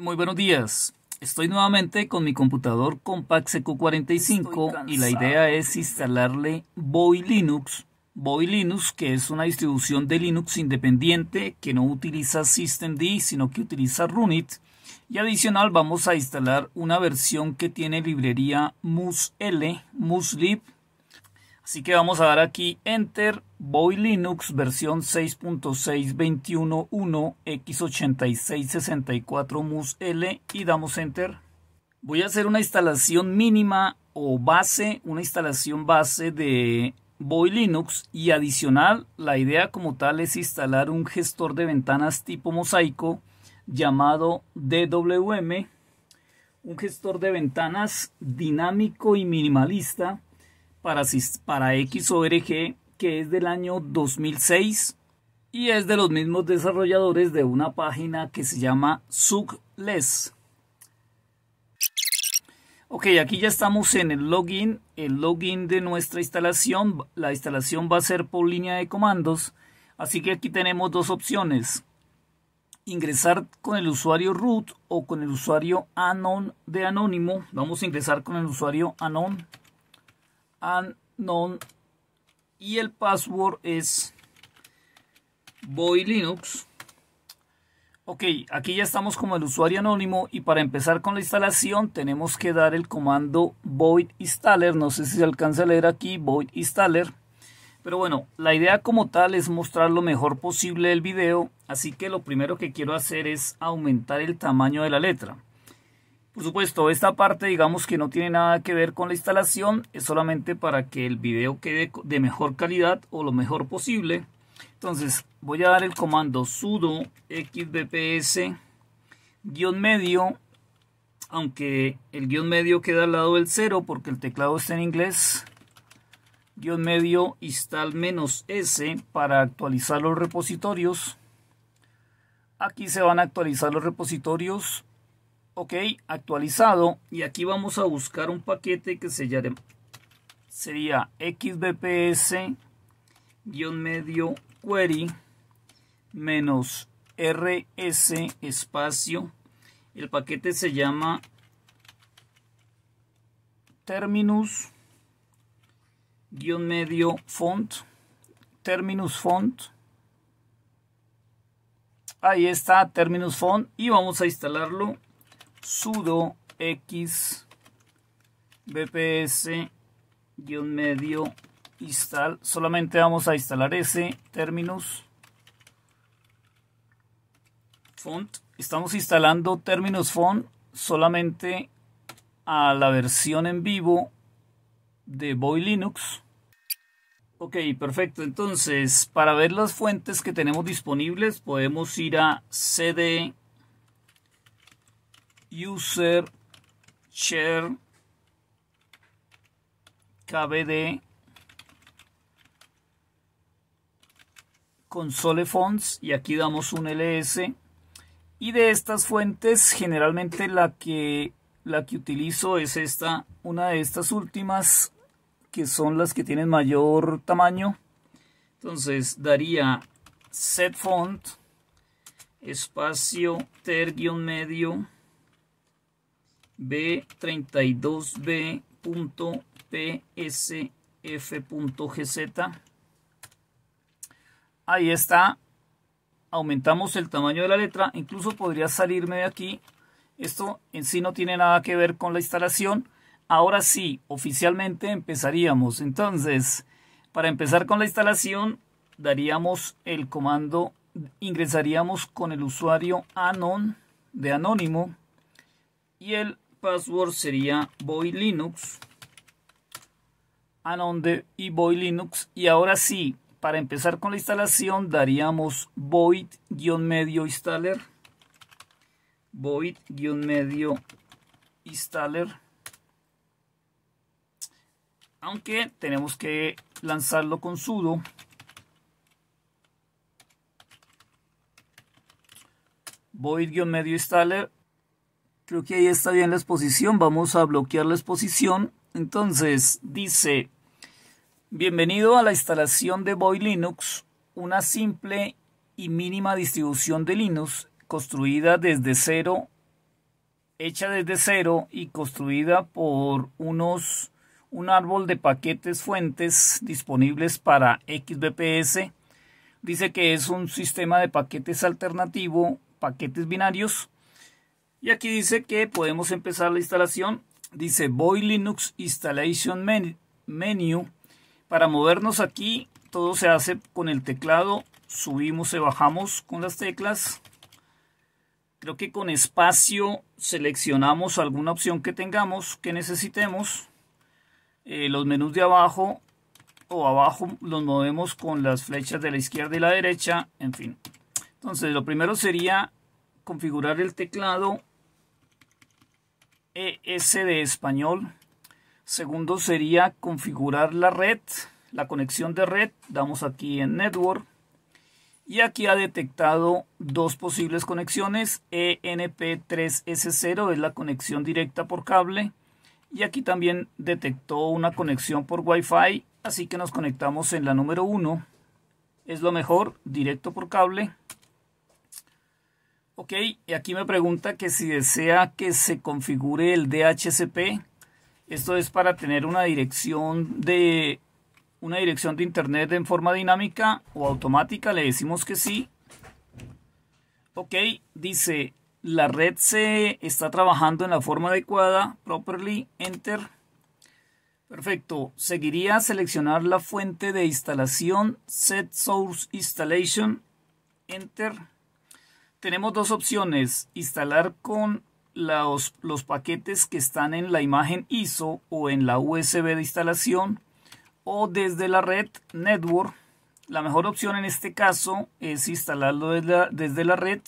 Muy buenos días. Estoy nuevamente con mi computador Compact Seco 45 y la idea es instalarle Boy Linux. Boy Linux, que es una distribución de Linux independiente que no utiliza systemd, sino que utiliza Runit. Y adicional vamos a instalar una versión que tiene librería MusL, MusLib, Así que vamos a dar aquí Enter, voy Linux versión 6.6.21.1x8664 mus L y damos Enter. Voy a hacer una instalación mínima o base, una instalación base de boy Linux y adicional, la idea como tal es instalar un gestor de ventanas tipo mosaico llamado DWM, un gestor de ventanas dinámico y minimalista para, XORG que es del año 2006 y es de los mismos desarrolladores de una página que se llama Sugless. Ok, aquí ya estamos en el login, el login de nuestra instalación. La instalación va a ser por línea de comandos, así que aquí tenemos dos opciones. Ingresar con el usuario root o con el usuario anon de anónimo. Vamos a ingresar con el usuario anon y el password es voidlinux ok aquí ya estamos como el usuario anónimo y para empezar con la instalación tenemos que dar el comando void installer no sé si se alcanza a leer aquí void installer pero bueno, la idea como tal es mostrar lo mejor posible el video, así que lo primero que quiero hacer es aumentar el tamaño de la letra. Por supuesto, esta parte digamos que no tiene nada que ver con la instalación, es solamente para que el video quede de mejor calidad o lo mejor posible. Entonces voy a dar el comando sudo xbps guión medio, aunque el guión medio queda al lado del cero porque el teclado está en inglés, guión medio install menos s para actualizar los repositorios. Aquí se van a actualizar los repositorios ok actualizado y aquí vamos a buscar un paquete que se sería xbps medio query menos rs espacio el paquete se llama terminus medio font terminus font ahí está terminus font y vamos a instalarlo sudo x bps guión medio install solamente vamos a instalar ese terminus font estamos instalando terminus font solamente a la versión en vivo de boy linux ok perfecto entonces para ver las fuentes que tenemos disponibles podemos ir a cd user share kbd console fonts y aquí damos un ls y de estas fuentes generalmente la que la que utilizo es esta una de estas últimas que son las que tienen mayor tamaño entonces daría set font espacio ter medio B32B.psf.gz. Ahí está. Aumentamos el tamaño de la letra. Incluso podría salirme de aquí. Esto en sí no tiene nada que ver con la instalación. Ahora sí, oficialmente empezaríamos. Entonces, para empezar con la instalación, daríamos el comando, ingresaríamos con el usuario anon de anónimo y el password sería boy linux anonde ah, y voy linux y ahora sí para empezar con la instalación daríamos void medio installer void medio installer aunque tenemos que lanzarlo con sudo void medio installer Creo que ahí está bien la exposición. Vamos a bloquear la exposición. Entonces, dice, bienvenido a la instalación de Boy Linux, una simple y mínima distribución de Linux construida desde cero, hecha desde cero y construida por unos un árbol de paquetes fuentes disponibles para XBPS. Dice que es un sistema de paquetes alternativo, paquetes binarios y aquí dice que podemos empezar la instalación. Dice Boy Linux Installation Menu. Para movernos aquí, todo se hace con el teclado. Subimos y bajamos con las teclas. Creo que con espacio seleccionamos alguna opción que tengamos, que necesitemos. Eh, los menús de abajo o abajo los movemos con las flechas de la izquierda y la derecha. En fin. Entonces, lo primero sería configurar el teclado ES de español. Segundo sería configurar la red, la conexión de red. Damos aquí en Network. Y aquí ha detectado dos posibles conexiones. ENP3S0 es la conexión directa por cable. Y aquí también detectó una conexión por Wi-Fi. Así que nos conectamos en la número 1. Es lo mejor, directo por cable. Ok, y aquí me pregunta que si desea que se configure el DHCP. Esto es para tener una dirección de una dirección de internet en forma dinámica o automática. Le decimos que sí. Ok, dice la red se está trabajando en la forma adecuada. Properly, enter. Perfecto. Seguiría seleccionar la fuente de instalación, set source installation, enter. Tenemos dos opciones, instalar con los, paquetes que están en la imagen ISO o en la USB de instalación o desde la red Network. La mejor opción en este caso es instalarlo desde la, red.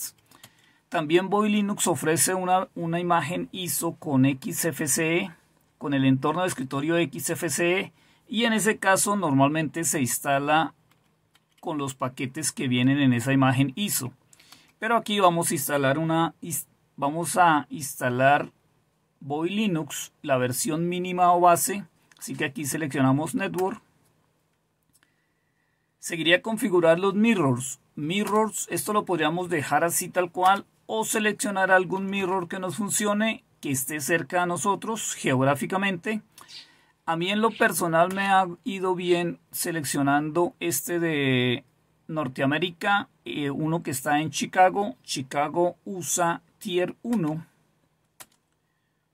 También Boy Linux ofrece una, una imagen ISO con XFCE, con el entorno de escritorio XFCE y en ese caso normalmente se instala con los paquetes que vienen en esa imagen ISO. Pero aquí vamos a instalar una vamos a instalar Boy Linux, la versión mínima o base, así que aquí seleccionamos Network. Seguiría configurar los mirrors. Mirrors, esto lo podríamos dejar así tal cual o seleccionar algún mirror que nos funcione, que esté cerca a nosotros geográficamente. A mí en lo personal me ha ido bien seleccionando este de Norteamérica eh, uno que está en Chicago. Chicago usa Tier 1.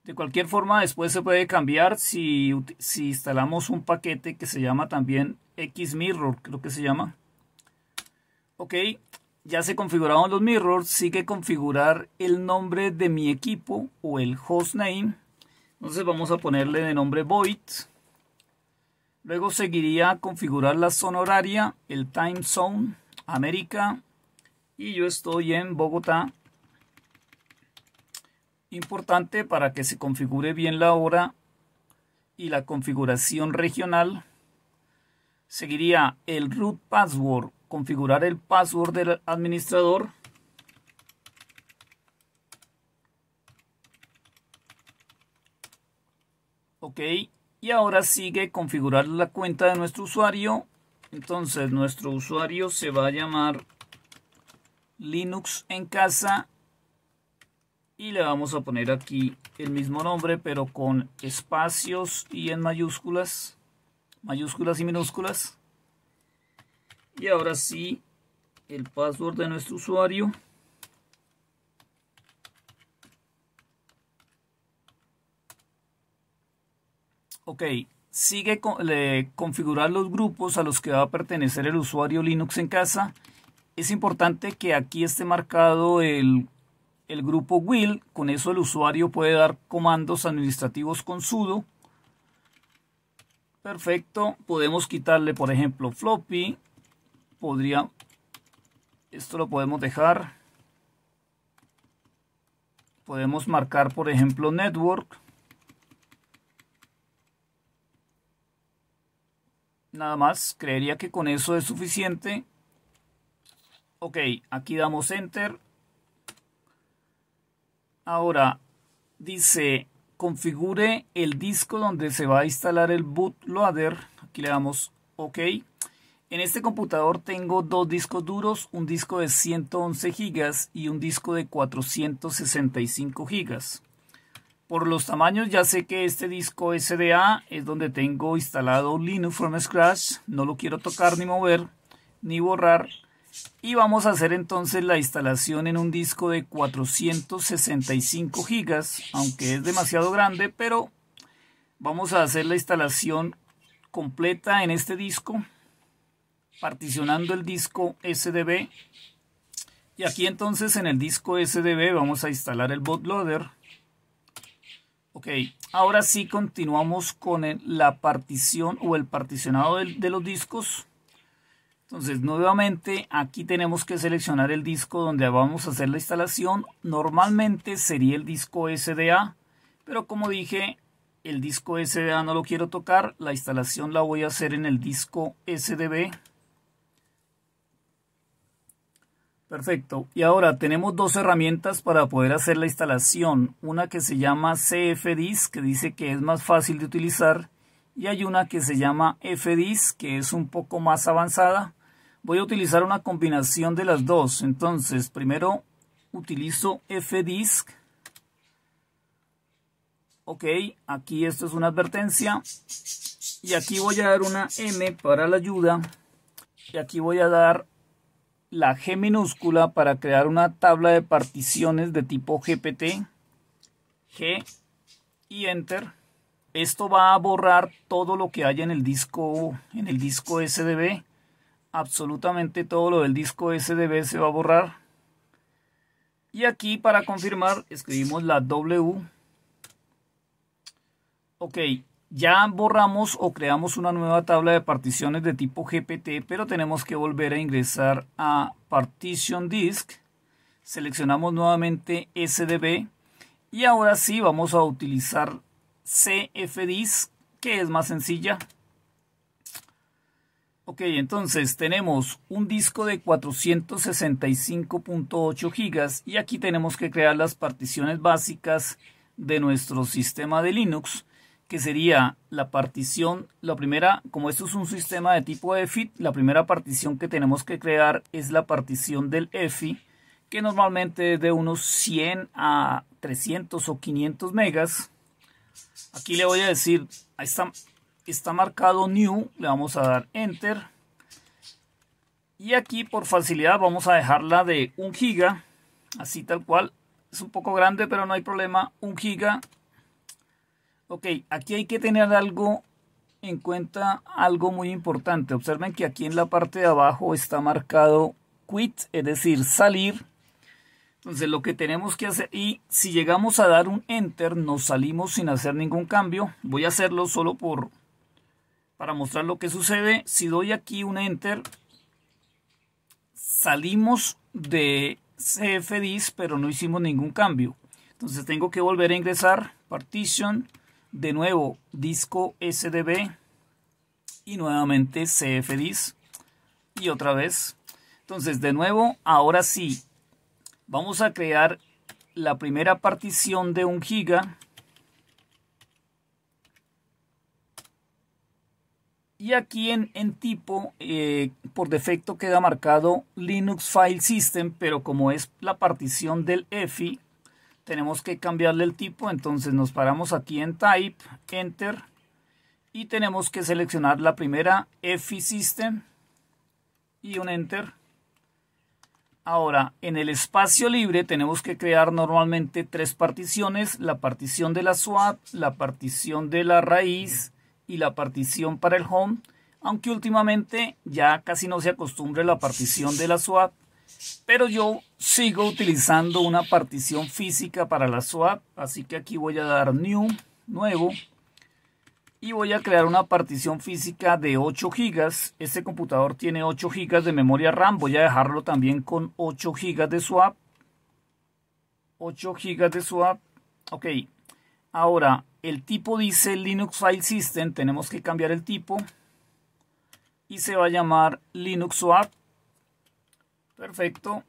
De cualquier forma, después se puede cambiar si, instalamos un paquete que se llama también Xmirror, creo que se llama. Ok, ya se configuraron los mirrors, sigue configurar el nombre de mi equipo o el hostname. Entonces vamos a ponerle de nombre void. Luego seguiría configurar la zona horaria, el time zone. América y yo estoy en Bogotá. Importante para que se configure bien la hora y la configuración regional. Seguiría el root password, configurar el password del administrador. Ok, y ahora sigue configurar la cuenta de nuestro usuario entonces nuestro usuario se va a llamar Linux en casa y le vamos a poner aquí el mismo nombre pero con espacios y en mayúsculas, mayúsculas y minúsculas. Y ahora sí, el password de nuestro usuario. Ok, sigue configurar los grupos a los que va a pertenecer el usuario Linux en casa. Es importante que aquí esté marcado el, grupo will, con eso el usuario puede dar comandos administrativos con sudo. Perfecto, podemos quitarle por ejemplo floppy, podría, esto lo podemos dejar. Podemos marcar por ejemplo network. Nada más, creería que con eso es suficiente. Ok, aquí damos Enter. Ahora, dice, configure el disco donde se va a instalar el bootloader. Aquí le damos OK. En este computador tengo dos discos duros, un disco de 111 GB y un disco de 465 GB. Por los tamaños ya sé que este disco SDA es donde tengo instalado Linux from scratch. No lo quiero tocar ni mover ni borrar. Y vamos a hacer entonces la instalación en un disco de 465 GB, aunque es demasiado grande, pero vamos a hacer la instalación completa en este disco, particionando el disco SDB. Y aquí entonces en el disco SDB vamos a instalar el bootloader Ok, ahora sí continuamos con la partición o el particionado de los discos. Entonces, nuevamente, aquí tenemos que seleccionar el disco donde vamos a hacer la instalación. Normalmente sería el disco SDA, pero como dije, el disco SDA no lo quiero tocar. La instalación la voy a hacer en el disco SDB. Perfecto. Y ahora tenemos dos herramientas para poder hacer la instalación. Una que se llama CFDIS, que dice que es más fácil de utilizar. Y hay una que se llama FDIS, que es un poco más avanzada. Voy a utilizar una combinación de las dos. Entonces, primero utilizo FDIS. Ok, aquí esto es una advertencia. Y aquí voy a dar una M para la ayuda. Y aquí voy a dar la G minúscula para crear una tabla de particiones de tipo GPT, G y Enter. Esto va a borrar todo lo que haya en el disco, en el disco SDB. Absolutamente todo lo del disco SDB se va a borrar. Y aquí para confirmar escribimos la W. Ok, ya borramos o creamos una nueva tabla de particiones de tipo GPT, pero tenemos que volver a ingresar a Partition Disk. Seleccionamos nuevamente SDB y ahora sí vamos a utilizar CFDisk, que es más sencilla. Ok, entonces tenemos un disco de 465.8 gigas y aquí tenemos que crear las particiones básicas de nuestro sistema de Linux que sería la partición, la primera, como esto es un sistema de tipo EFI, la primera partición que tenemos que crear es la partición del EFI, que normalmente es de unos 100 a 300 o 500 megas. Aquí le voy a decir, está, está marcado New, le vamos a dar Enter. Y aquí por facilidad vamos a dejarla de 1 giga, así tal cual. Es un poco grande, pero no hay problema. 1 giga Ok, aquí hay que tener algo en cuenta, algo muy importante. Observen que aquí en la parte de abajo está marcado quit, es decir, salir. Entonces lo que tenemos que hacer, y si llegamos a dar un enter, nos salimos sin hacer ningún cambio. Voy a hacerlo solo por para mostrar lo que sucede. Si doy aquí un enter, salimos de CFDIS, pero no hicimos ningún cambio. Entonces tengo que volver a ingresar, partition, de nuevo, disco SDB y nuevamente CFDIS y otra vez. Entonces, de nuevo, ahora sí, vamos a crear la primera partición de un giga. Y aquí en, en tipo, eh, por defecto queda marcado Linux File System, pero como es la partición del EFI, tenemos que cambiarle el tipo, entonces nos paramos aquí en Type, Enter, y tenemos que seleccionar la primera EFI System y un Enter. Ahora, en el espacio libre tenemos que crear normalmente tres particiones, la partición de la swap, la partición de la raíz y la partición para el home, aunque últimamente ya casi no se acostumbra la partición de la swap pero yo sigo utilizando una partición física para la swap, así que aquí voy a dar new, nuevo, y voy a crear una partición física de 8 GB. Este computador tiene 8 GB de memoria RAM, voy a dejarlo también con 8 GB de swap. 8 GB de swap, ok. Ahora, el tipo dice Linux File System, tenemos que cambiar el tipo y se va a llamar Linux Swap Perfecto.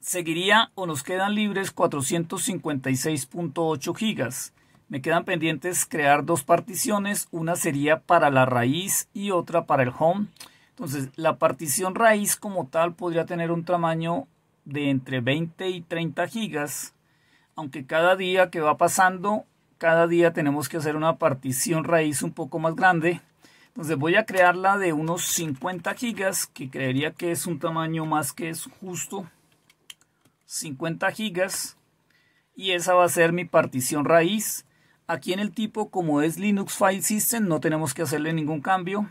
Seguiría o nos quedan libres 456.8 gigas. Me quedan pendientes crear dos particiones. Una sería para la raíz y otra para el home. Entonces, la partición raíz como tal podría tener un tamaño de entre 20 y 30 gigas. Aunque cada día que va pasando, cada día tenemos que hacer una partición raíz un poco más grande. Entonces voy a crearla de unos 50 gigas, que creería que es un tamaño más que es justo. 50 gigas. Y esa va a ser mi partición raíz. Aquí en el tipo, como es Linux File System, no tenemos que hacerle ningún cambio.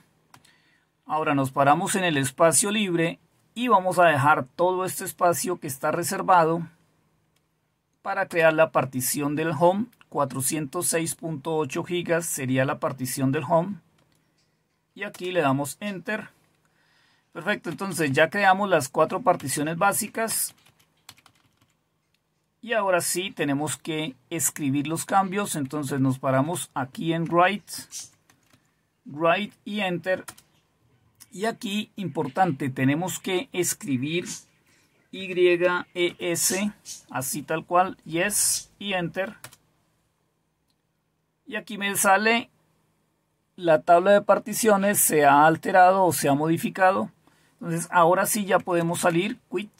Ahora nos paramos en el espacio libre y vamos a dejar todo este espacio que está reservado para crear la partición del home. 406.8 gigas sería la partición del home y aquí le damos enter. Perfecto, entonces ya creamos las cuatro particiones básicas. Y ahora sí tenemos que escribir los cambios, entonces nos paramos aquí en write, write y enter. Y aquí, importante, tenemos que escribir YES, así tal cual, yes y enter. Y aquí me sale la tabla de particiones se ha alterado o se ha modificado. Entonces ahora sí ya podemos salir. Quit.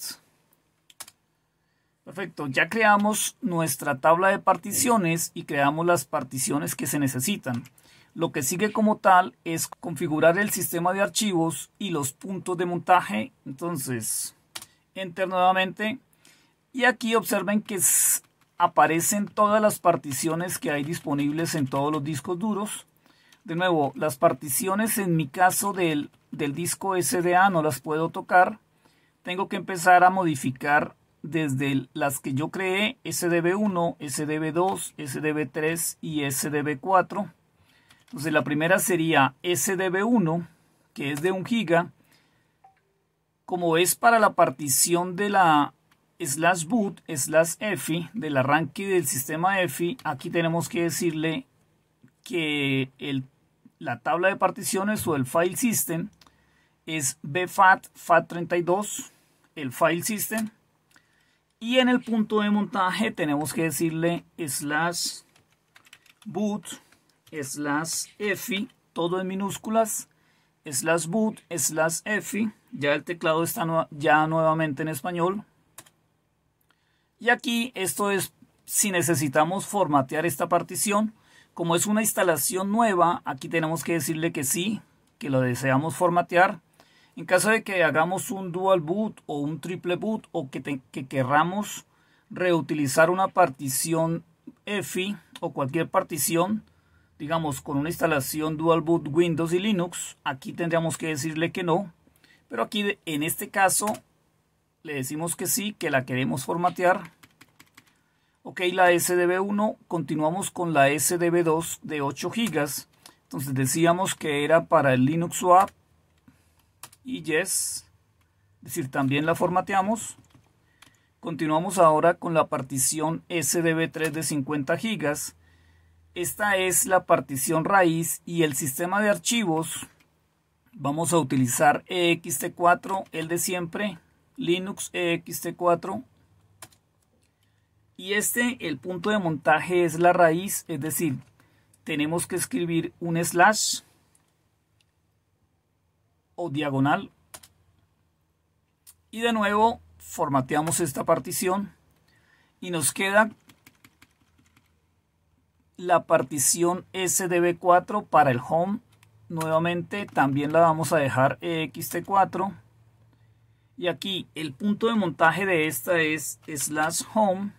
Perfecto, ya creamos nuestra tabla de particiones y creamos las particiones que se necesitan. Lo que sigue como tal es configurar el sistema de archivos y los puntos de montaje. Entonces, enter nuevamente. Y aquí observen que aparecen todas las particiones que hay disponibles en todos los discos duros de nuevo, las particiones en mi caso del, del disco SDA no las puedo tocar. Tengo que empezar a modificar desde las que yo creé, SDB1, SDB2, SDB3 y SDB4. Entonces la primera sería SDB1, que es de 1 giga. Como es para la partición de la slash boot, slash EFI, del arranque del sistema EFI, aquí tenemos que decirle que el la tabla de particiones o el file system es BFAT, FAT32, el file system. Y en el punto de montaje tenemos que decirle slash boot slash EFI, todo en minúsculas, slash boot slash EFI. Ya el teclado está ya nuevamente en español. Y aquí esto es si necesitamos formatear esta partición como es una instalación nueva, aquí tenemos que decirle que sí, que lo deseamos formatear. En caso de que hagamos un dual boot o un triple boot o que, querramos reutilizar una partición EFI o cualquier partición, digamos con una instalación dual boot Windows y Linux, aquí tendríamos que decirle que no. Pero aquí en este caso le decimos que sí, que la queremos formatear Ok, la SDB1, continuamos con la SDB2 de 8 GB. Entonces decíamos que era para el Linux Swap y Yes. Es decir, también la formateamos. Continuamos ahora con la partición SDB3 de 50 GB. Esta es la partición raíz y el sistema de archivos. Vamos a utilizar ext4, el de siempre, Linux ext4 y este, el punto de montaje es la raíz, es decir, tenemos que escribir un slash o diagonal. Y de nuevo formateamos esta partición y nos queda la partición SDB4 para el home. Nuevamente también la vamos a dejar ext4. Y aquí el punto de montaje de esta es slash home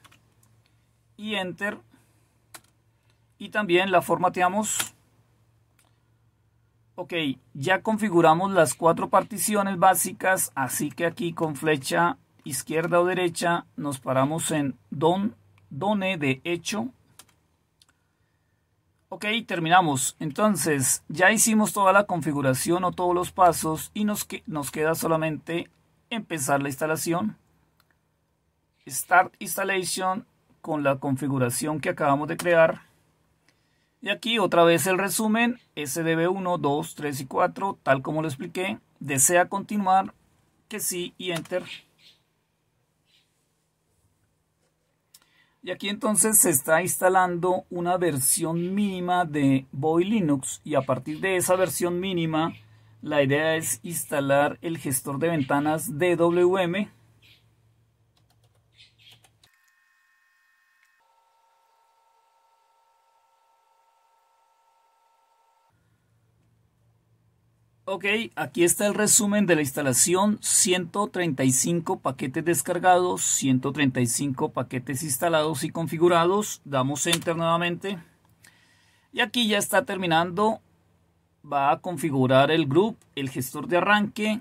y enter y también la formateamos ok ya configuramos las cuatro particiones básicas así que aquí con flecha izquierda o derecha nos paramos en don done de hecho Ok, terminamos. Entonces, ya hicimos toda la configuración o todos los pasos y nos, que, nos queda solamente empezar la instalación. Start Installation con la configuración que acabamos de crear. Y aquí otra vez el resumen, SDB1, 2, 3 y 4, tal como lo expliqué. Desea continuar, que sí y Enter. Y aquí entonces se está instalando una versión mínima de Boy Linux y a partir de esa versión mínima la idea es instalar el gestor de ventanas DWM Ok, aquí está el resumen de la instalación, 135 paquetes descargados, 135 paquetes instalados y configurados, damos Enter nuevamente y aquí ya está terminando, va a configurar el group, el gestor de arranque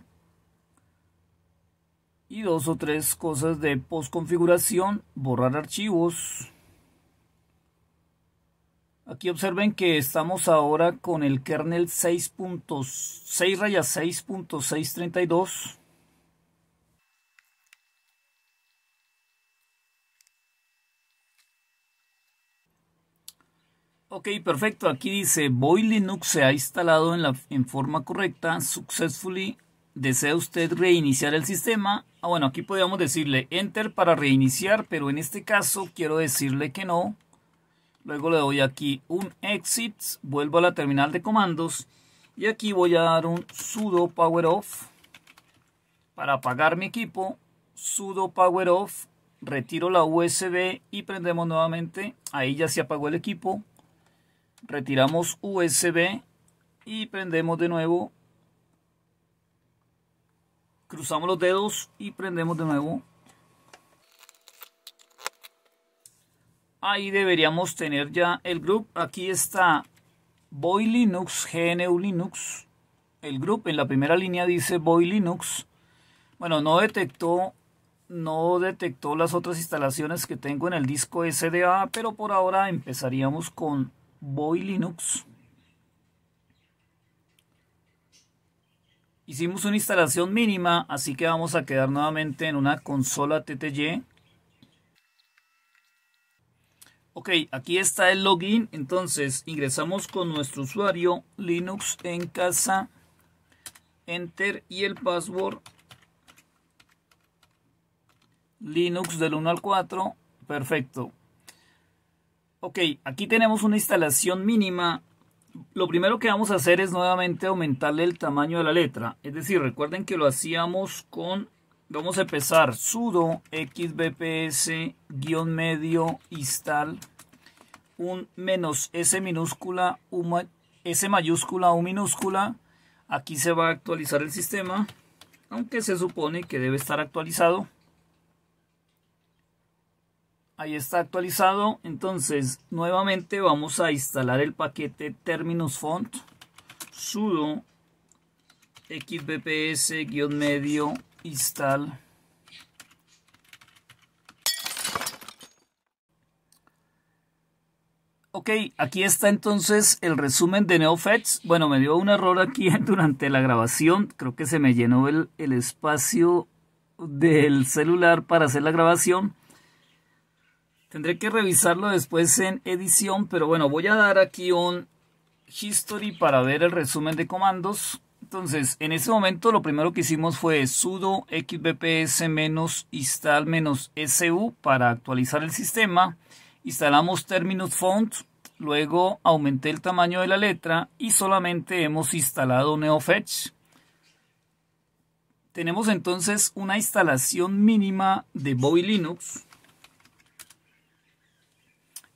y dos o tres cosas de configuración borrar archivos, Aquí observen que estamos ahora con el kernel 6.6 raya 6.632. Ok, perfecto. Aquí dice, Boy Linux se ha instalado en, la, en forma correcta, successfully. ¿Desea usted reiniciar el sistema? Ah, bueno, aquí podríamos decirle Enter para reiniciar, pero en este caso quiero decirle que no. Luego le doy aquí un exit, vuelvo a la terminal de comandos y aquí voy a dar un sudo power off para apagar mi equipo, sudo power off, retiro la USB y prendemos nuevamente, ahí ya se apagó el equipo, retiramos USB y prendemos de nuevo, cruzamos los dedos y prendemos de nuevo Ahí deberíamos tener ya el group. Aquí está Boy Linux, GNU Linux. El grupo. en la primera línea dice Boy Linux. Bueno, no detectó, no detectó las otras instalaciones que tengo en el disco SDA, pero por ahora empezaríamos con Boy Linux. Hicimos una instalación mínima, así que vamos a quedar nuevamente en una consola TTY. Ok, aquí está el login. Entonces ingresamos con nuestro usuario Linux en casa. Enter y el password Linux del 1 al 4. Perfecto. Ok, aquí tenemos una instalación mínima. Lo primero que vamos a hacer es nuevamente aumentarle el tamaño de la letra. Es decir, recuerden que lo hacíamos con Vamos a empezar. sudo xbps-medio install un menos S minúscula, S mayúscula, U minúscula. Aquí se va a actualizar el sistema, aunque se supone que debe estar actualizado. Ahí está actualizado. Entonces, nuevamente vamos a instalar el paquete Terminus Font sudo xbps-medio install Ok, aquí está entonces el resumen de NeoFetch. Bueno, me dio un error aquí durante la grabación. Creo que se me llenó el, el espacio del celular para hacer la grabación. Tendré que revisarlo después en edición, pero bueno, voy a dar aquí un history para ver el resumen de comandos. Entonces, en ese momento lo primero que hicimos fue sudo xbps-install-su para actualizar el sistema. Instalamos terminus font, luego aumenté el tamaño de la letra y solamente hemos instalado NeoFetch. Tenemos entonces una instalación mínima de Bobby Linux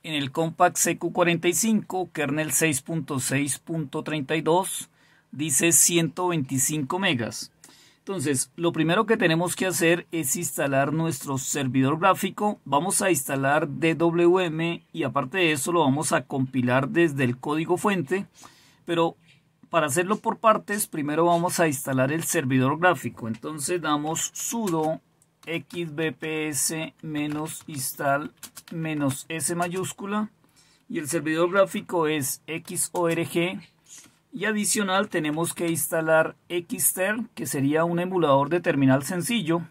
en el Compact CQ45, kernel 6.6.32 dice 125 megas. Entonces, lo primero que tenemos que hacer es instalar nuestro servidor gráfico. Vamos a instalar DWM y aparte de eso lo vamos a compilar desde el código fuente. Pero para hacerlo por partes, primero vamos a instalar el servidor gráfico. Entonces damos sudo xbps-install -s mayúscula y el servidor gráfico es xorg y adicional tenemos que instalar XTer, que sería un emulador de terminal sencillo.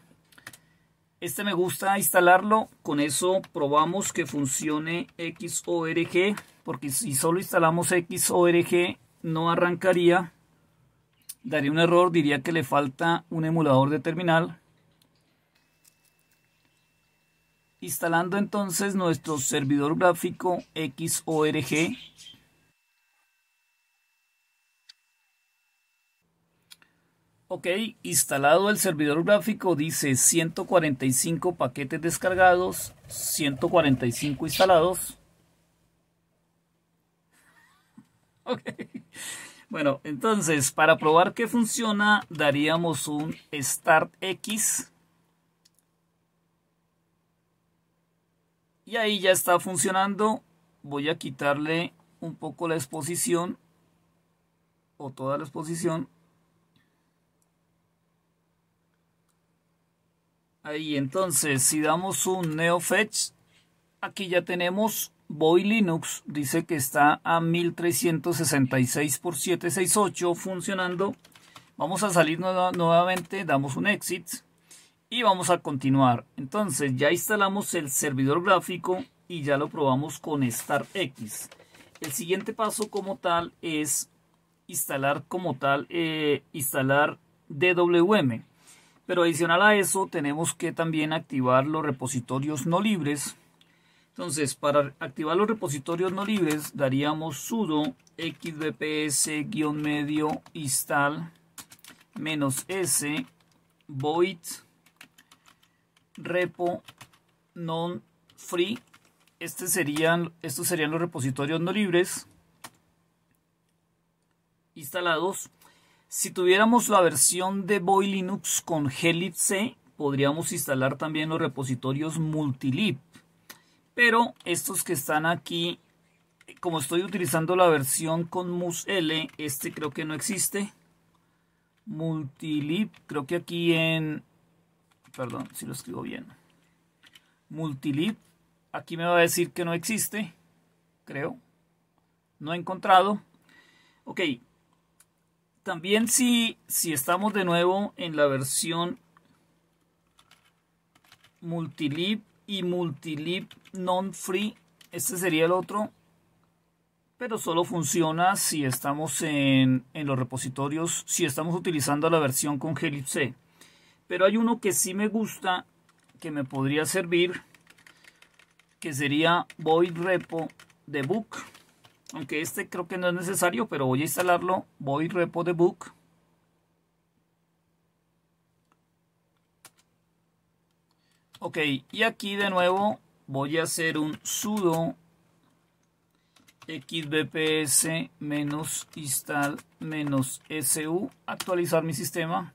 Este me gusta instalarlo, con eso probamos que funcione XORG, porque si solo instalamos XORG no arrancaría. Daría un error, diría que le falta un emulador de terminal. Instalando entonces nuestro servidor gráfico XORG, Ok, instalado el servidor gráfico dice 145 paquetes descargados, 145 instalados. Ok, bueno, entonces para probar que funciona daríamos un start X. Y ahí ya está funcionando. Voy a quitarle un poco la exposición o toda la exposición Ahí entonces, si damos un NeoFetch, aquí ya tenemos Boy Linux, dice que está a 1366 x 768 funcionando. Vamos a salir nuevamente, damos un exit y vamos a continuar. Entonces ya instalamos el servidor gráfico y ya lo probamos con X El siguiente paso como tal es instalar como tal, eh, instalar DWM. Pero adicional a eso tenemos que también activar los repositorios no libres. Entonces, para activar los repositorios no libres, daríamos sudo xbps-medio install -s void repo non free. Este estos serían los repositorios no libres instalados si tuviéramos la versión de Boy Linux con C, podríamos instalar también los repositorios multilib. Pero estos que están aquí, como estoy utilizando la versión con musl, este creo que no existe. Multilib, creo que aquí en... Perdón, si lo escribo bien. Multilib, aquí me va a decir que no existe, creo. No he encontrado. Ok, también si, estamos de nuevo en la versión multilib y multilib non-free, este sería el otro, pero solo funciona si estamos en, los repositorios, si estamos utilizando la versión con gelipse Pero hay uno que sí me gusta, que me podría servir, que sería void repo book aunque este creo que no es necesario, pero voy a instalarlo, voy repo de book. Ok, y aquí de nuevo voy a hacer un sudo xbps-install-su, actualizar mi sistema.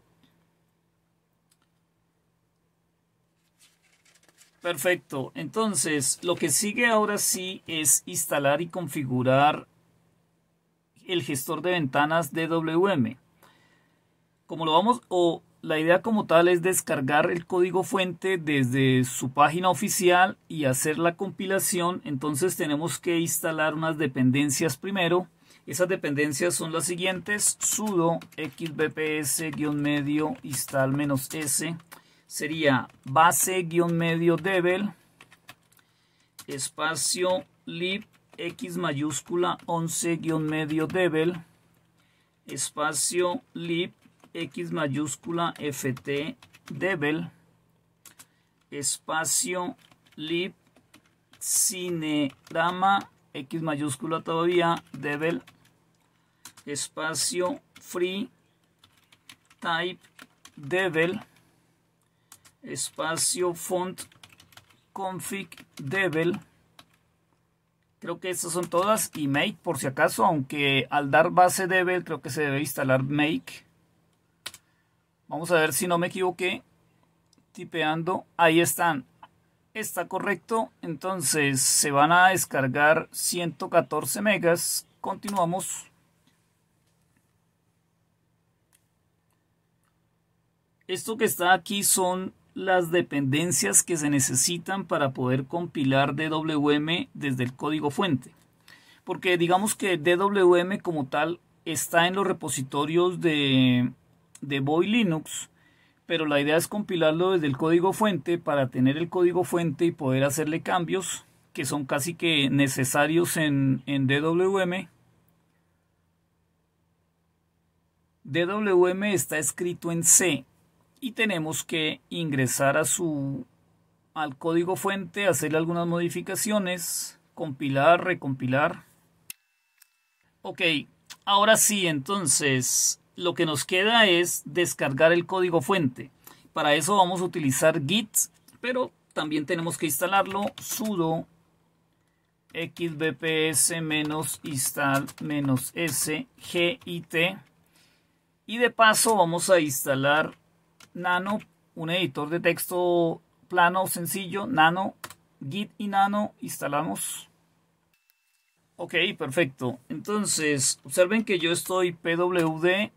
Perfecto. Entonces, lo que sigue ahora sí es instalar y configurar el gestor de ventanas DWM. Como lo vamos, o la idea como tal es descargar el código fuente desde su página oficial y hacer la compilación. Entonces tenemos que instalar unas dependencias primero. Esas dependencias son las siguientes: sudo xbps-medio install-s sería base-medio devel espacio lib x mayúscula 11-medio devel espacio lib x mayúscula ft devel espacio lib dama x mayúscula todavía devel espacio free type devel espacio font config devel creo que estas son todas y make por si acaso aunque al dar base devil creo que se debe instalar make vamos a ver si no me equivoqué tipeando ahí están está correcto entonces se van a descargar 114 megas continuamos esto que está aquí son las dependencias que se necesitan para poder compilar DWM desde el código fuente. Porque digamos que DWM como tal está en los repositorios de, de Boy Linux, pero la idea es compilarlo desde el código fuente para tener el código fuente y poder hacerle cambios que son casi que necesarios en, en DWM. DWM está escrito en C y tenemos que ingresar a su al código fuente, hacerle algunas modificaciones, compilar, recompilar. Ok, ahora sí, entonces lo que nos queda es descargar el código fuente. Para eso vamos a utilizar git, pero también tenemos que instalarlo sudo xbps-install-s git y de paso vamos a instalar nano, un editor de texto plano sencillo, nano, git y nano, instalamos. Ok, perfecto. Entonces, observen que yo estoy pwd.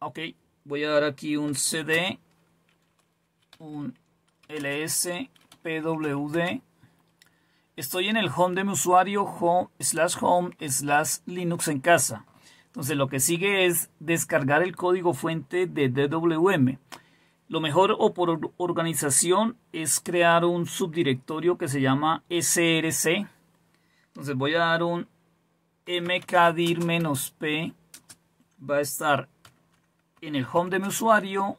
Ok, voy a dar aquí un cd, un ls, pwd. Estoy en el home de mi usuario, home, slash home, slash linux en casa. Entonces lo que sigue es descargar el código fuente de DWM. Lo mejor o por organización es crear un subdirectorio que se llama SRC. Entonces voy a dar un mkdir-p. Va a estar en el home de mi usuario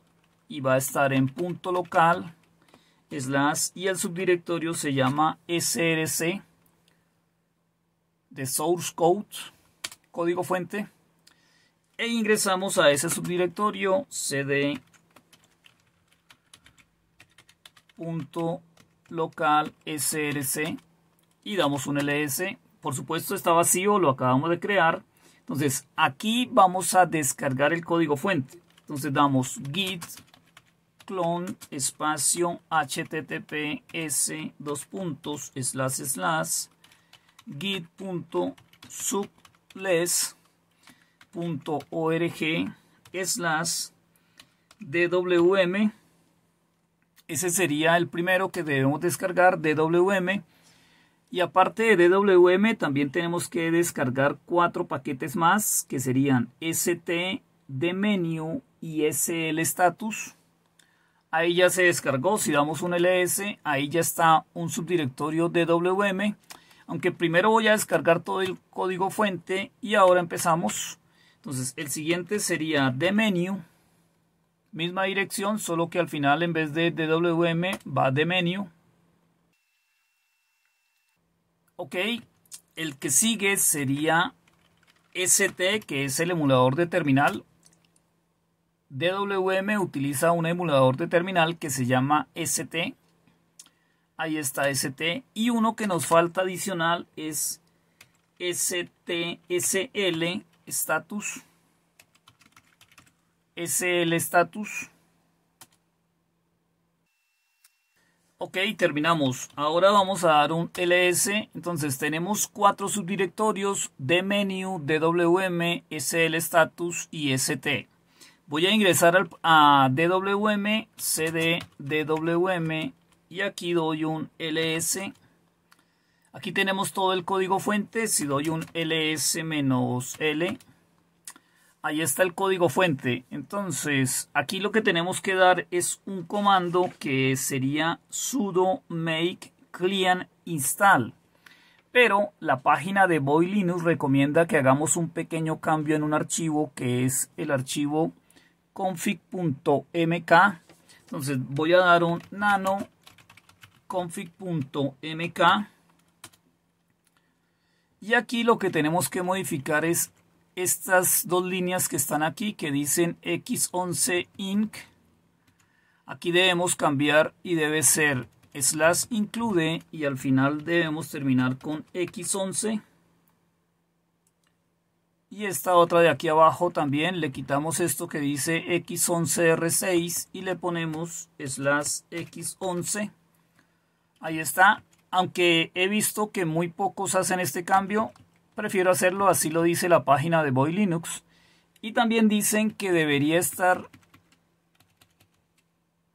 y va a estar en punto local slash y el subdirectorio se llama src de source code código fuente e ingresamos a ese subdirectorio cd local src y damos un ls por supuesto está vacío lo acabamos de crear entonces aquí vamos a descargar el código fuente entonces damos git clone espacio https dos puntos slash slash .org slash DWM. Ese sería el primero que debemos descargar, DWM. Y aparte de DWM, también tenemos que descargar cuatro paquetes más, que serían ST, DMenu y slstatus Status. Ahí ya se descargó, si damos un ls, ahí ya está un subdirectorio DWM. Aunque primero voy a descargar todo el código fuente y ahora empezamos. Entonces el siguiente sería de menu. Misma dirección, solo que al final en vez de DWM va de menu. Ok, el que sigue sería ST, que es el emulador de terminal. DWM utiliza un emulador de terminal que se llama ST. Ahí está ST. Y uno que nos falta adicional es STSL, status el status ok terminamos ahora vamos a dar un ls entonces tenemos cuatro subdirectorios de menu dwm sl status y st voy a ingresar al, a dwm cd dwm y aquí doy un ls Aquí tenemos todo el código fuente. Si doy un ls-l, ahí está el código fuente. Entonces, aquí lo que tenemos que dar es un comando que sería sudo make client install. Pero la página de Boy Linux recomienda que hagamos un pequeño cambio en un archivo que es el archivo config.mk. Entonces voy a dar un nano config.mk y aquí lo que tenemos que modificar es estas dos líneas que están aquí que dicen X11 Inc. Aquí debemos cambiar y debe ser slash include y al final debemos terminar con X11. Y esta otra de aquí abajo también le quitamos esto que dice X11R6 y le ponemos slash X11. Ahí está, aunque he visto que muy pocos hacen este cambio, prefiero hacerlo, así lo dice la página de Boy Linux. Y también dicen que debería estar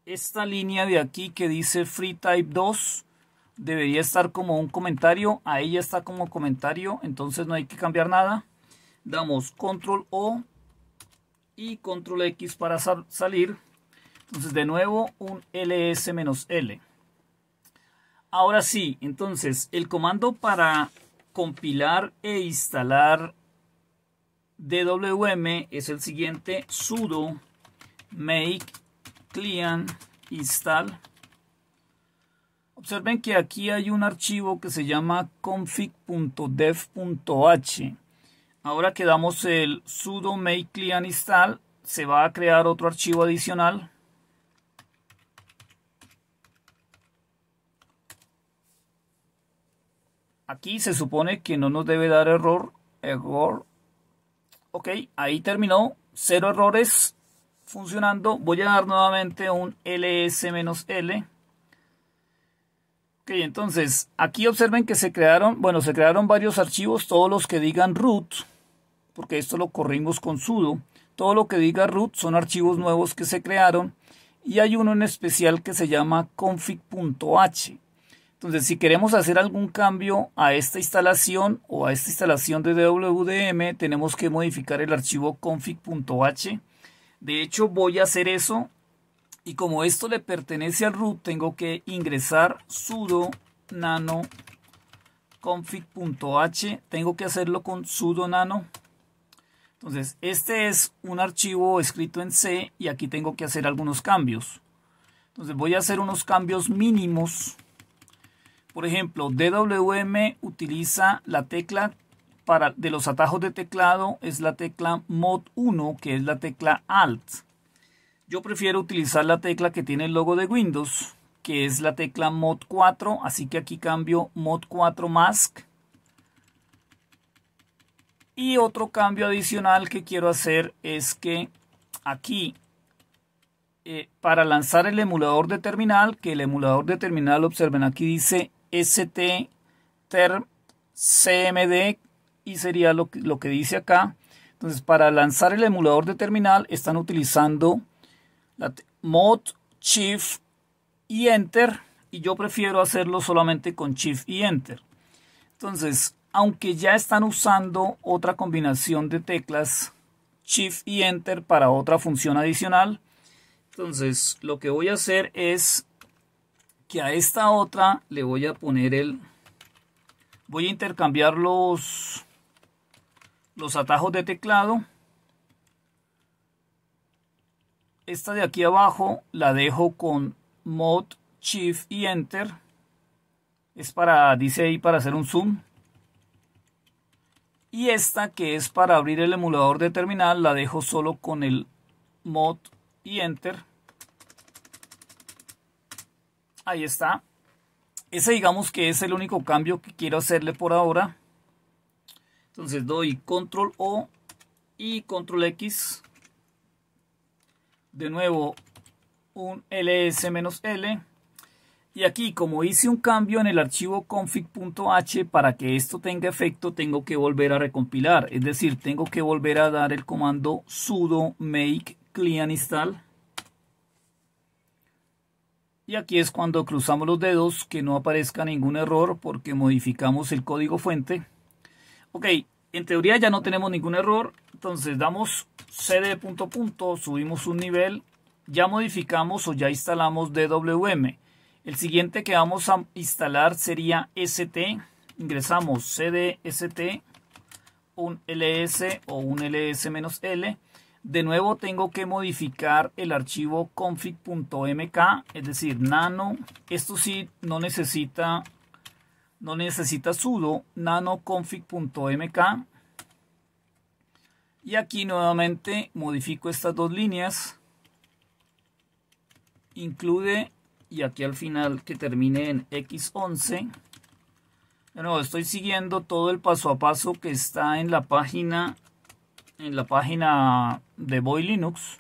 esta línea de aquí que dice Free Type 2 debería estar como un comentario. Ahí ya está como comentario, entonces no hay que cambiar nada. Damos Control O y Control X para salir. Entonces de nuevo un ls-l. Ahora sí, entonces el comando para compilar e instalar DWM es el siguiente sudo make client install. Observen que aquí hay un archivo que se llama config.dev.h. Ahora que damos el sudo make client install, se va a crear otro archivo adicional Aquí se supone que no nos debe dar error. Error. Ok, ahí terminó. Cero errores funcionando. Voy a dar nuevamente un ls-l. Ok, entonces aquí observen que se crearon, bueno, se crearon varios archivos, todos los que digan root, porque esto lo corrimos con sudo. Todo lo que diga root son archivos nuevos que se crearon y hay uno en especial que se llama config.h. Entonces, si queremos hacer algún cambio a esta instalación o a esta instalación de WDM, tenemos que modificar el archivo config.h. De hecho, voy a hacer eso. Y como esto le pertenece al root, tengo que ingresar sudo nano config.h. Tengo que hacerlo con sudo nano. Entonces, este es un archivo escrito en C y aquí tengo que hacer algunos cambios. Entonces, voy a hacer unos cambios mínimos por ejemplo, DWM utiliza la tecla para, de los atajos de teclado, es la tecla Mod 1, que es la tecla Alt. Yo prefiero utilizar la tecla que tiene el logo de Windows, que es la tecla Mod 4, así que aquí cambio Mod 4 Mask. Y otro cambio adicional que quiero hacer es que aquí eh, para lanzar el emulador de terminal, que el emulador de terminal observen aquí dice ST term CMD y sería lo que, lo que dice acá. Entonces, para lanzar el emulador de terminal están utilizando la mod, shift y enter. Y yo prefiero hacerlo solamente con shift y enter. Entonces, aunque ya están usando otra combinación de teclas shift y enter para otra función adicional, entonces lo que voy a hacer es que a esta otra le voy a poner el... Voy a intercambiar los, los atajos de teclado. Esta de aquí abajo la dejo con Mod, Shift y Enter. Es para, dice ahí, para hacer un zoom. Y esta que es para abrir el emulador de terminal la dejo solo con el Mod y Enter. Ahí está. Ese digamos que es el único cambio que quiero hacerle por ahora. Entonces doy control O y control X. De nuevo un ls-l. Y aquí como hice un cambio en el archivo config.h para que esto tenga efecto tengo que volver a recompilar. Es decir, tengo que volver a dar el comando sudo make clean install y aquí es cuando cruzamos los dedos que no aparezca ningún error porque modificamos el código fuente. Ok, en teoría ya no tenemos ningún error. Entonces damos cd punto punto, subimos un nivel, ya modificamos o ya instalamos dwm. El siguiente que vamos a instalar sería st. Ingresamos cd st, un ls o un ls-l de nuevo tengo que modificar el archivo config.mk, es decir, nano. Esto sí no necesita, no necesita sudo, nano config.mk. Y aquí nuevamente modifico estas dos líneas. Include y aquí al final que termine en X11. De nuevo, estoy siguiendo todo el paso a paso que está en la página en la página de Boy Linux.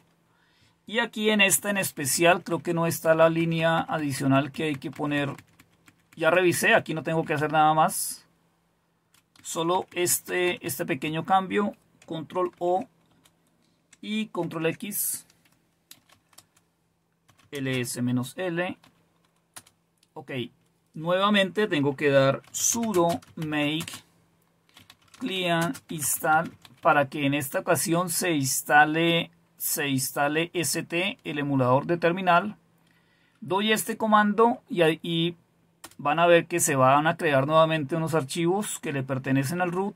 Y aquí en esta en especial creo que no está la línea adicional que hay que poner. Ya revisé, aquí no tengo que hacer nada más. Solo este, este pequeño cambio, control O y control X, ls-l. Ok, nuevamente tengo que dar sudo make client install para que en esta ocasión se instale, se instale ST, el emulador de terminal. Doy este comando y, y van a ver que se van a crear nuevamente unos archivos que le pertenecen al root.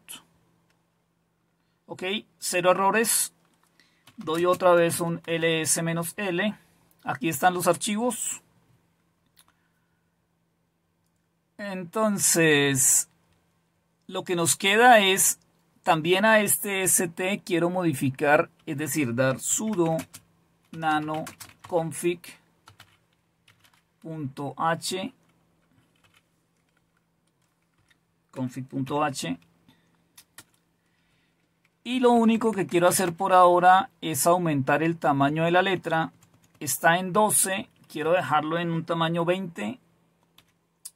Ok, cero errores. Doy otra vez un ls-l. Aquí están los archivos. Entonces, lo que nos queda es también a este ST quiero modificar, es decir, dar sudo nano config.h config.h y lo único que quiero hacer por ahora es aumentar el tamaño de la letra está en 12 quiero dejarlo en un tamaño 20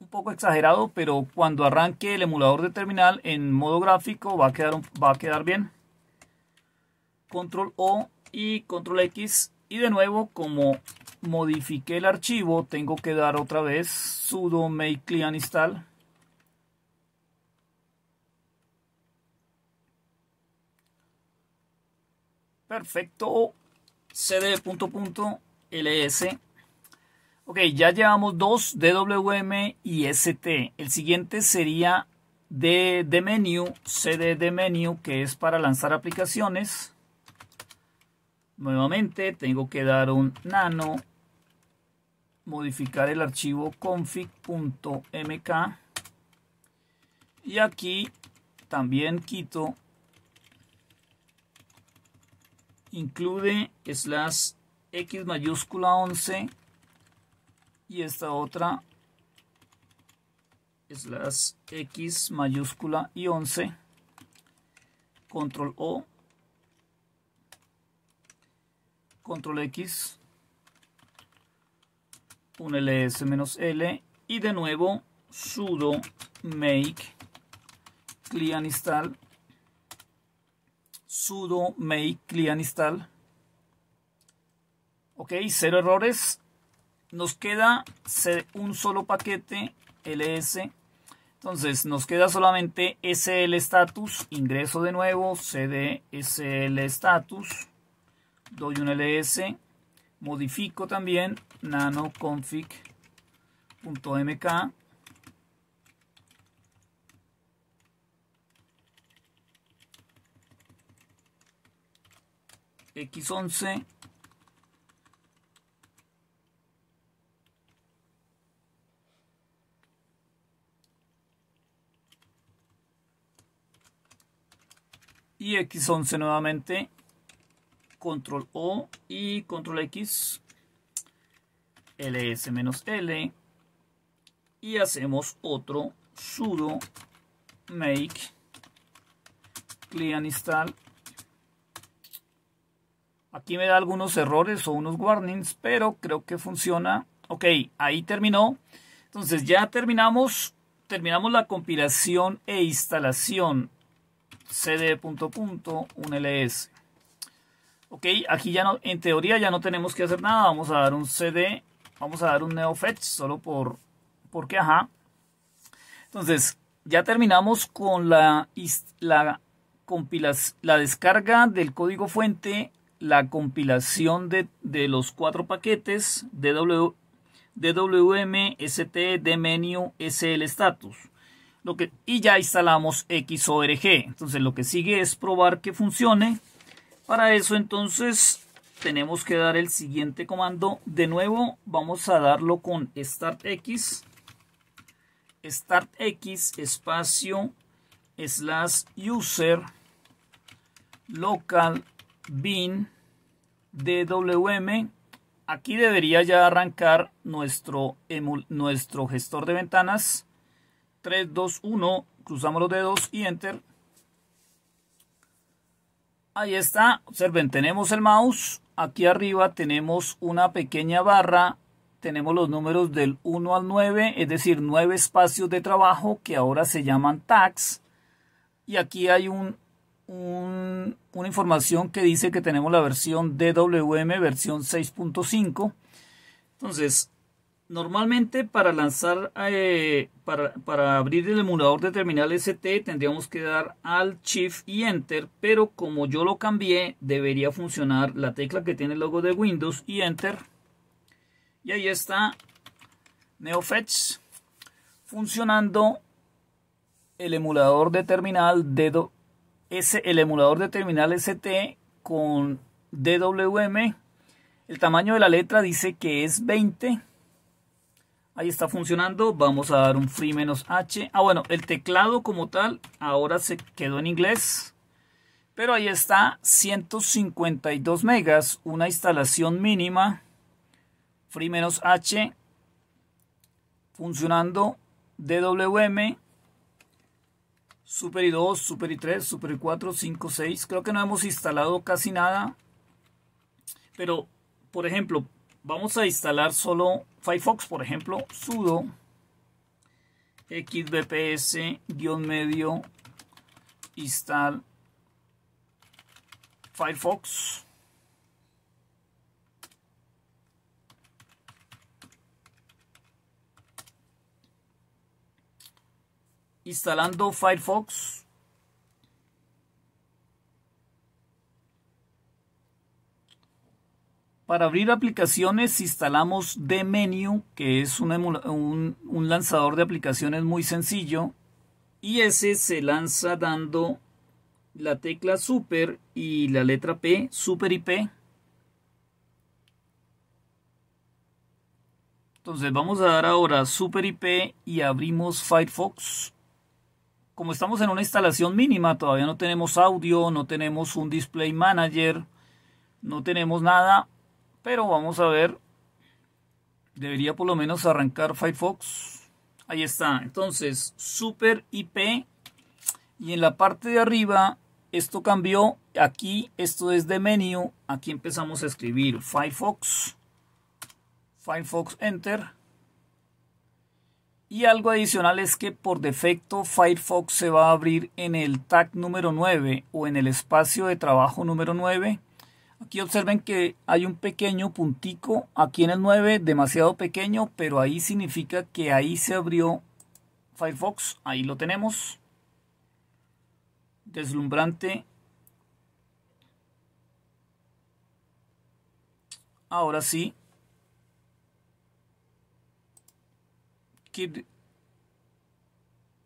un poco exagerado, pero cuando arranque el emulador de terminal en modo gráfico va a quedar, va a quedar bien. Control O y Control X. Y de nuevo, como modifiqué el archivo, tengo que dar otra vez sudo make client install. Perfecto. cd punto punto ls Ok, ya llevamos dos DWM y ST. El siguiente sería de, de menu, menu, que es para lanzar aplicaciones. Nuevamente tengo que dar un nano, modificar el archivo config.mk y aquí también quito include slash x mayúscula 11 y esta otra es las X mayúscula y 11 control O control X un ls menos l y de nuevo sudo make clean install sudo make clean install ok cero errores nos queda un solo paquete ls. Entonces nos queda solamente sl estatus ingreso de nuevo, cd sl estatus doy un ls, modifico también nano mk x11 y X11 nuevamente. Control O y Control X. LS-L. Y hacemos otro sudo make client install. Aquí me da algunos errores o unos warnings, pero creo que funciona. Ok, ahí terminó. Entonces ya terminamos, terminamos la compilación e instalación cd punto punto un ls ok aquí ya no en teoría ya no tenemos que hacer nada vamos a dar un cd vamos a dar un neo fetch solo por porque ajá entonces ya terminamos con la la la descarga del código fuente la compilación de, los cuatro paquetes DW, DWM, ST, DMenu, SL status y ya instalamos XORG. Entonces lo que sigue es probar que funcione. Para eso entonces tenemos que dar el siguiente comando. De nuevo vamos a darlo con startx. Startx espacio slash user local bin dwm. Aquí debería ya arrancar nuestro, nuestro gestor de ventanas 3, 2, 1, cruzamos los dedos y enter. Ahí está, observen, tenemos el mouse, aquí arriba tenemos una pequeña barra, tenemos los números del 1 al 9, es decir, 9 espacios de trabajo que ahora se llaman tags. Y aquí hay un, una información que dice que tenemos la versión DWM, versión 6.5. Entonces, Normalmente para lanzar, eh, para, abrir el emulador de terminal ST tendríamos que dar Alt Shift y Enter, pero como yo lo cambié debería funcionar la tecla que tiene el logo de Windows y Enter. Y ahí está NeoFetch funcionando el emulador de terminal dedo el emulador de terminal ST con DWM. El tamaño de la letra dice que es 20 Ahí está funcionando. Vamos a dar un free menos H. Ah, bueno, el teclado como tal ahora se quedó en inglés. Pero ahí está, 152 megas, una instalación mínima. Free menos H. Funcionando DWM. Super i2, Super i3, Super i4, 5, 6. Creo que no hemos instalado casi nada. Pero, por ejemplo, vamos a instalar solo Firefox, por ejemplo, sudo xbps-medio install Firefox. Instalando Firefox Para abrir aplicaciones instalamos DMenu, que es un, lanzador de aplicaciones muy sencillo. Y ese se lanza dando la tecla super y la letra P, super y P. Entonces vamos a dar ahora super IP y abrimos Firefox. Como estamos en una instalación mínima, todavía no tenemos audio, no tenemos un display manager, no tenemos nada, pero vamos a ver. Debería por lo menos arrancar Firefox. Ahí está. Entonces, Super IP. Y en la parte de arriba, esto cambió. Aquí, esto es de menú. Aquí empezamos a escribir Firefox. Firefox Enter. Y algo adicional es que por defecto Firefox se va a abrir en el tag número 9 o en el espacio de trabajo número 9 Aquí observen que hay un pequeño puntico, aquí en el 9 demasiado pequeño, pero ahí significa que ahí se abrió Firefox, ahí lo tenemos. Deslumbrante. Ahora sí.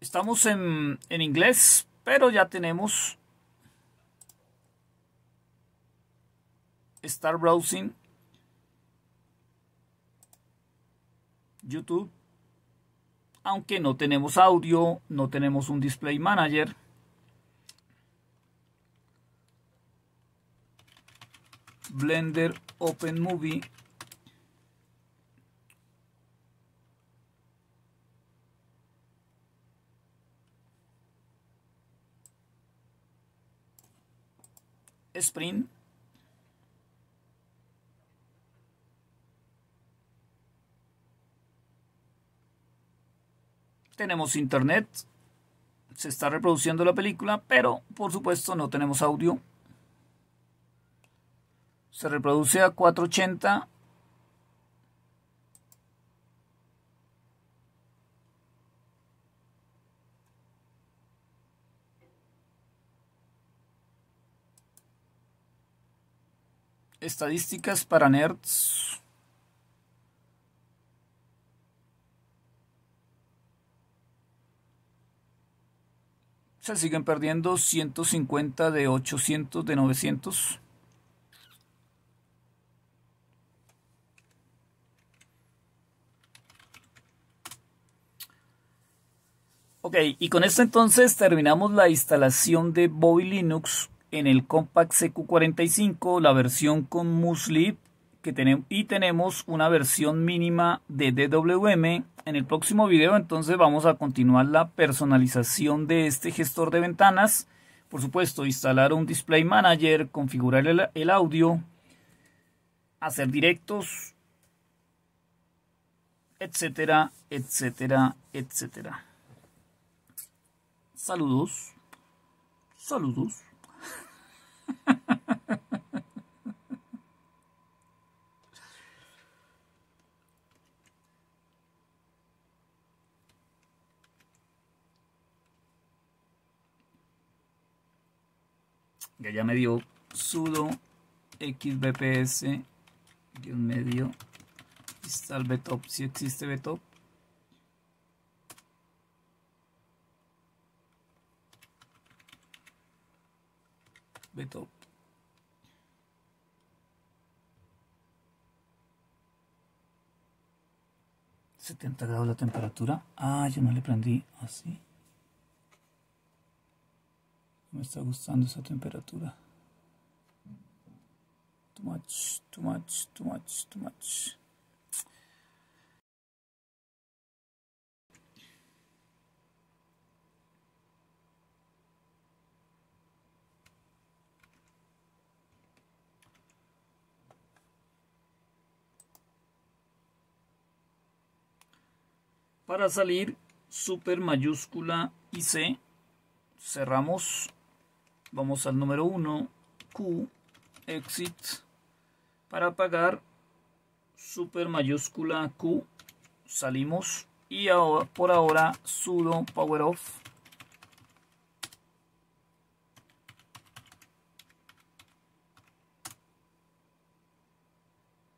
Estamos en, en inglés, pero ya tenemos Start Browsing, YouTube, aunque no tenemos audio, no tenemos un Display Manager. Blender Open Movie. Sprint tenemos internet, se está reproduciendo la película, pero por supuesto no tenemos audio. Se reproduce a 480. Estadísticas para nerds. se siguen perdiendo 150 de 800 de 900. Ok, y con esto entonces terminamos la instalación de Bobby Linux en el Compact CQ45, la versión con muslip y tenemos una versión mínima de DWM. En el próximo video entonces vamos a continuar la personalización de este gestor de ventanas. Por supuesto, instalar un Display Manager, configurar el audio, hacer directos, etcétera, etcétera, etcétera. Saludos. Saludos. ya ya me dio sudo xbps un medio está el si existe betop btop ¿70 grados la temperatura? Ah, yo no le prendí así. ¿ah, me está gustando esa temperatura. Too much, too much, too much, too much. Para salir, super mayúscula y C, cerramos Vamos al número 1, Q, exit, para apagar super mayúscula Q, salimos y ahora, por ahora sudo power off.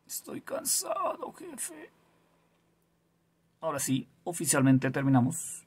Estoy cansado, jefe. Ahora sí, oficialmente terminamos.